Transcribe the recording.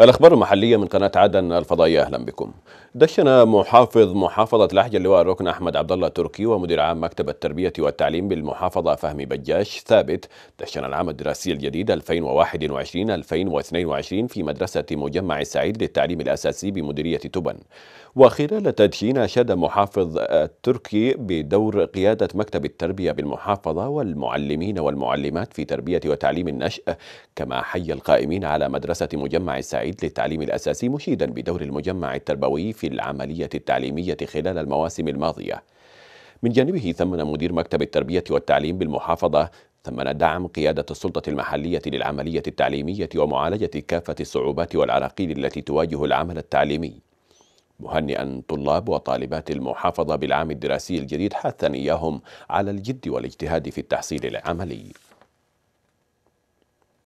الأخبار المحلية من قناة عدن الفضائية أهلا بكم دشن محافظ محافظة لحج اللواء الركن أحمد عبد الله تركي ومدير عام مكتب التربية والتعليم بالمحافظة فهمي بجاش ثابت دشن العام الدراسي الجديد 2021-2022 في مدرسة مجمع السعيد للتعليم الأساسي بمديرية تبن وخلال تدشين أشاد محافظ التركي بدور قيادة مكتب التربية بالمحافظة والمعلمين والمعلمات في تربية وتعليم النشأ كما حي القائمين على مدرسة مجمع السعيد السعيد للتعليم الأساسي مشيدا بدور المجمع التربوي في العملية التعليمية خلال المواسم الماضية من جانبه ثمن مدير مكتب التربية والتعليم بالمحافظة ثمن دعم قيادة السلطة المحلية للعملية التعليمية ومعالجة كافة الصعوبات والعراقيل التي تواجه العمل التعليمي مهنئا طلاب وطالبات المحافظة بالعام الدراسي الجديد حثا إياهم على الجد والاجتهاد في التحصيل العملي